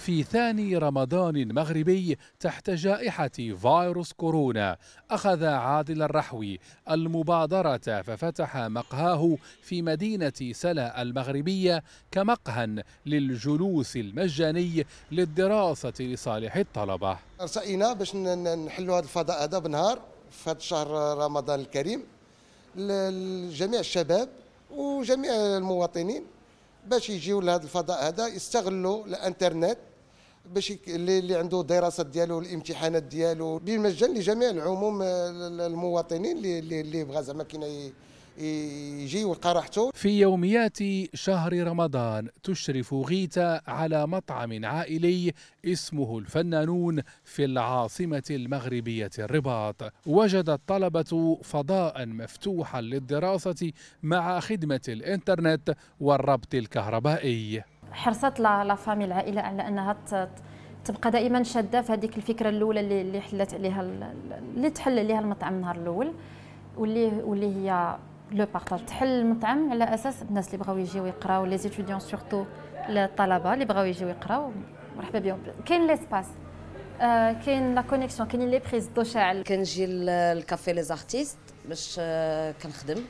في ثاني رمضان مغربي تحت جائحة فيروس كورونا أخذ عادل الرحوي المبادرة ففتح مقهاه في مدينة سلا المغربية كمقهى للجلوس المجاني للدراسة لصالح الطلبة رسائنا باش نحلوا هذا الفضاء هذا بنهار في هذا الشهر رمضان الكريم لجميع الشباب وجميع المواطنين باش يجيو لهذا الفضاء هذا يستغلوا الانترنت باش اللي, اللي عنده الدراسات ديالو الامتحانات ديالو بالمجان لجميع العموم آه، المواطنين اللي اللي بغى زعما كاين يجي ويلقى راحته في يوميات شهر رمضان تشرف غيتا على مطعم عائلي اسمه الفنانون في العاصمة المغربية الرباط وجد الطلبة فضاء مفتوحا للدراسة مع خدمة الإنترنت والربط الكهربائي حرصت لا فامي العائله على انها تبقى دائما شاده في هذيك الفكره الاولى اللي اللي حلت عليها اللي تحل عليها المطعم النهار الاول واللي واللي هي لو بارطاج تحل المطعم على اساس الناس اللي بغاو يجيو يقراو لي زيتيديون سورتو الطلبه اللي بغاو يجيو يقراو مرحبا بهم كاين ليسباس آه، كاين لا كونيكسيون كاين لي بريز دو شاعل كنجي للكافي لي زارتيست باش آه، كنخدم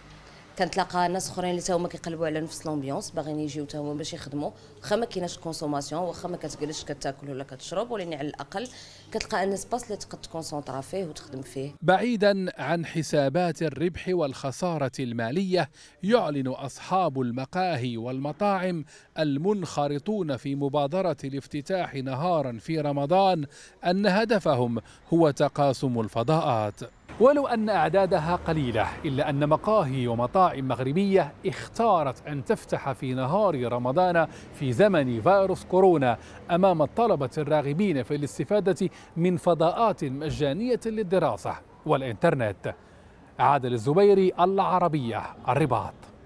كنتلاقى ناس اخرين اللي تا هما كيقلبوا على نفس الامبيونس باغيين يجيو تا هما باش يخدموا واخا ما كايناش كونسوماسيون واخا ما كتجلسش كتاكل ولا كتشرب ولكن على الاقل كتلقى ان سباس اللي تقد تكونسونطرا فيه وتخدم فيه بعيدا عن حسابات الربح والخساره الماليه يعلن اصحاب المقاهي والمطاعم المنخرطون في مبادره الافتتاح نهارا في رمضان ان هدفهم هو تقاسم الفضاءات ولو أن أعدادها قليلة إلا أن مقاهي ومطاعم مغربية اختارت أن تفتح في نهار رمضان في زمن فيروس كورونا أمام الطلبة الراغبين في الاستفادة من فضاءات مجانية للدراسة والإنترنت عادل الزبيري العربية الرباط